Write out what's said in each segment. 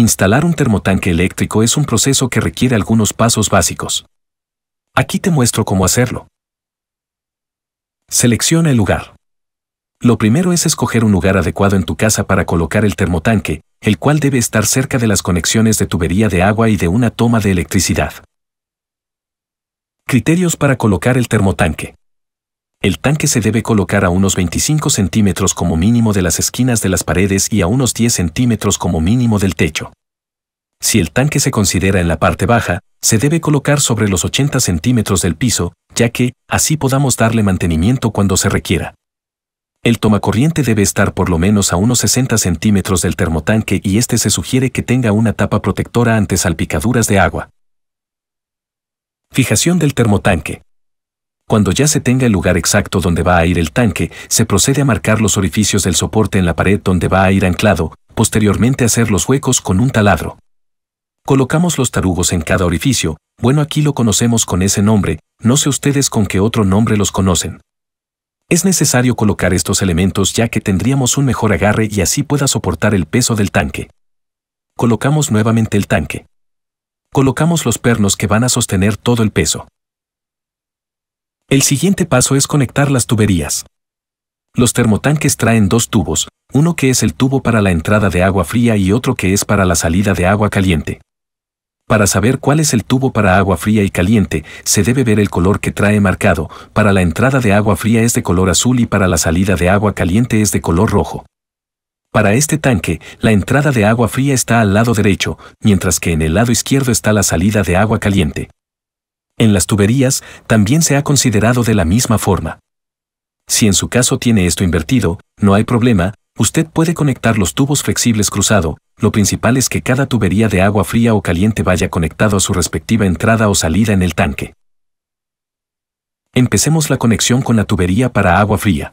Instalar un termotanque eléctrico es un proceso que requiere algunos pasos básicos. Aquí te muestro cómo hacerlo. Selecciona el lugar. Lo primero es escoger un lugar adecuado en tu casa para colocar el termotanque, el cual debe estar cerca de las conexiones de tubería de agua y de una toma de electricidad. Criterios para colocar el termotanque. El tanque se debe colocar a unos 25 centímetros como mínimo de las esquinas de las paredes y a unos 10 centímetros como mínimo del techo. Si el tanque se considera en la parte baja, se debe colocar sobre los 80 centímetros del piso, ya que, así podamos darle mantenimiento cuando se requiera. El tomacorriente debe estar por lo menos a unos 60 centímetros del termotanque y este se sugiere que tenga una tapa protectora ante salpicaduras de agua. Fijación del termotanque. Cuando ya se tenga el lugar exacto donde va a ir el tanque, se procede a marcar los orificios del soporte en la pared donde va a ir anclado, posteriormente hacer los huecos con un taladro. Colocamos los tarugos en cada orificio, bueno aquí lo conocemos con ese nombre, no sé ustedes con qué otro nombre los conocen. Es necesario colocar estos elementos ya que tendríamos un mejor agarre y así pueda soportar el peso del tanque. Colocamos nuevamente el tanque. Colocamos los pernos que van a sostener todo el peso. El siguiente paso es conectar las tuberías. Los termotanques traen dos tubos, uno que es el tubo para la entrada de agua fría y otro que es para la salida de agua caliente. Para saber cuál es el tubo para agua fría y caliente, se debe ver el color que trae marcado, para la entrada de agua fría es de color azul y para la salida de agua caliente es de color rojo. Para este tanque, la entrada de agua fría está al lado derecho, mientras que en el lado izquierdo está la salida de agua caliente en las tuberías también se ha considerado de la misma forma. Si en su caso tiene esto invertido, no hay problema, usted puede conectar los tubos flexibles cruzado, lo principal es que cada tubería de agua fría o caliente vaya conectado a su respectiva entrada o salida en el tanque. Empecemos la conexión con la tubería para agua fría.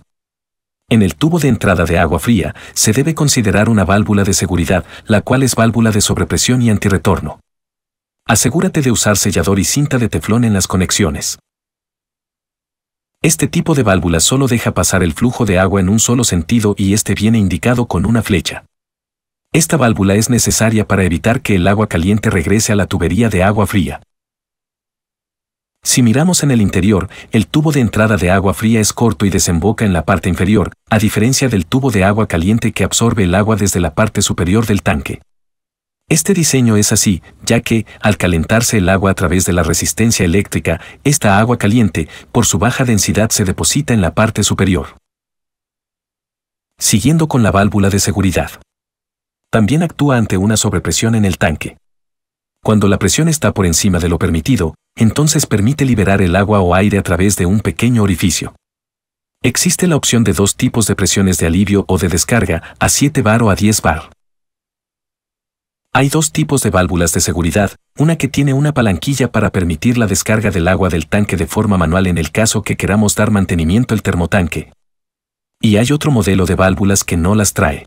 En el tubo de entrada de agua fría se debe considerar una válvula de seguridad, la cual es válvula de sobrepresión y antirretorno. Asegúrate de usar sellador y cinta de teflón en las conexiones. Este tipo de válvula solo deja pasar el flujo de agua en un solo sentido y este viene indicado con una flecha. Esta válvula es necesaria para evitar que el agua caliente regrese a la tubería de agua fría. Si miramos en el interior, el tubo de entrada de agua fría es corto y desemboca en la parte inferior, a diferencia del tubo de agua caliente que absorbe el agua desde la parte superior del tanque. Este diseño es así, ya que, al calentarse el agua a través de la resistencia eléctrica, esta agua caliente, por su baja densidad, se deposita en la parte superior. Siguiendo con la válvula de seguridad. También actúa ante una sobrepresión en el tanque. Cuando la presión está por encima de lo permitido, entonces permite liberar el agua o aire a través de un pequeño orificio. Existe la opción de dos tipos de presiones de alivio o de descarga, a 7 bar o a 10 bar. Hay dos tipos de válvulas de seguridad, una que tiene una palanquilla para permitir la descarga del agua del tanque de forma manual en el caso que queramos dar mantenimiento al termotanque. Y hay otro modelo de válvulas que no las trae.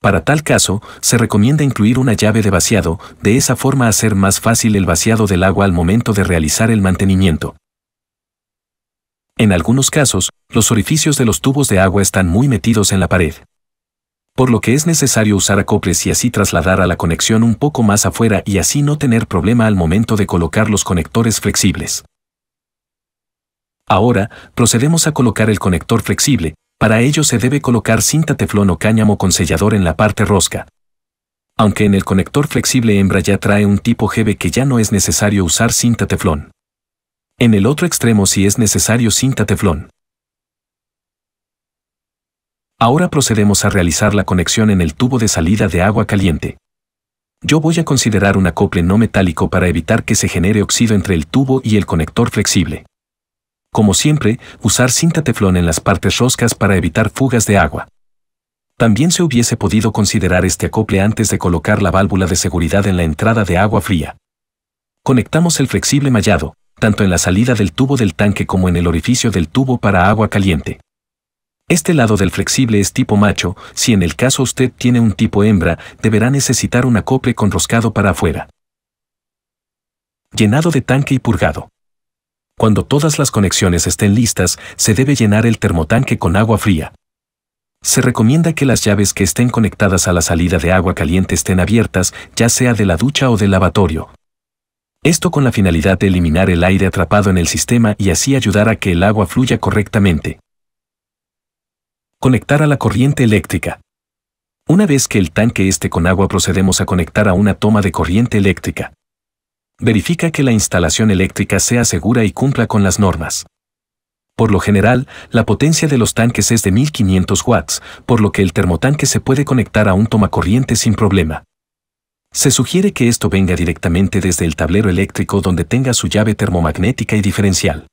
Para tal caso, se recomienda incluir una llave de vaciado, de esa forma hacer más fácil el vaciado del agua al momento de realizar el mantenimiento. En algunos casos, los orificios de los tubos de agua están muy metidos en la pared por lo que es necesario usar acoples y así trasladar a la conexión un poco más afuera y así no tener problema al momento de colocar los conectores flexibles. Ahora, procedemos a colocar el conector flexible, para ello se debe colocar cinta teflón o cáñamo con sellador en la parte rosca. Aunque en el conector flexible hembra ya trae un tipo GB que ya no es necesario usar cinta teflón. En el otro extremo si es necesario cinta teflón. Ahora procedemos a realizar la conexión en el tubo de salida de agua caliente. Yo voy a considerar un acople no metálico para evitar que se genere óxido entre el tubo y el conector flexible. Como siempre, usar cinta teflón en las partes roscas para evitar fugas de agua. También se hubiese podido considerar este acople antes de colocar la válvula de seguridad en la entrada de agua fría. Conectamos el flexible mallado, tanto en la salida del tubo del tanque como en el orificio del tubo para agua caliente. Este lado del flexible es tipo macho, si en el caso usted tiene un tipo hembra, deberá necesitar un acople con roscado para afuera. Llenado de tanque y purgado. Cuando todas las conexiones estén listas, se debe llenar el termotanque con agua fría. Se recomienda que las llaves que estén conectadas a la salida de agua caliente estén abiertas, ya sea de la ducha o del lavatorio. Esto con la finalidad de eliminar el aire atrapado en el sistema y así ayudar a que el agua fluya correctamente. Conectar a la corriente eléctrica. Una vez que el tanque esté con agua procedemos a conectar a una toma de corriente eléctrica. Verifica que la instalación eléctrica sea segura y cumpla con las normas. Por lo general, la potencia de los tanques es de 1500 watts, por lo que el termotanque se puede conectar a un tomacorriente sin problema. Se sugiere que esto venga directamente desde el tablero eléctrico donde tenga su llave termomagnética y diferencial.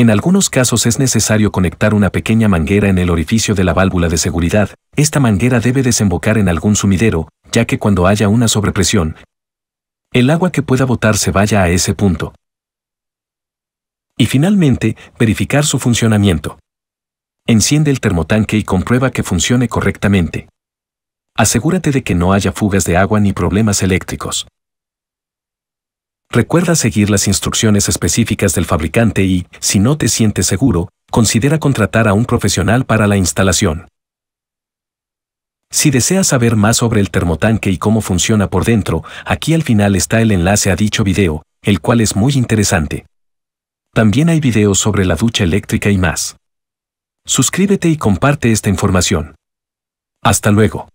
En algunos casos es necesario conectar una pequeña manguera en el orificio de la válvula de seguridad. Esta manguera debe desembocar en algún sumidero, ya que cuando haya una sobrepresión, el agua que pueda botar se vaya a ese punto. Y finalmente, verificar su funcionamiento. Enciende el termotanque y comprueba que funcione correctamente. Asegúrate de que no haya fugas de agua ni problemas eléctricos. Recuerda seguir las instrucciones específicas del fabricante y, si no te sientes seguro, considera contratar a un profesional para la instalación. Si deseas saber más sobre el termotanque y cómo funciona por dentro, aquí al final está el enlace a dicho video, el cual es muy interesante. También hay videos sobre la ducha eléctrica y más. Suscríbete y comparte esta información. Hasta luego.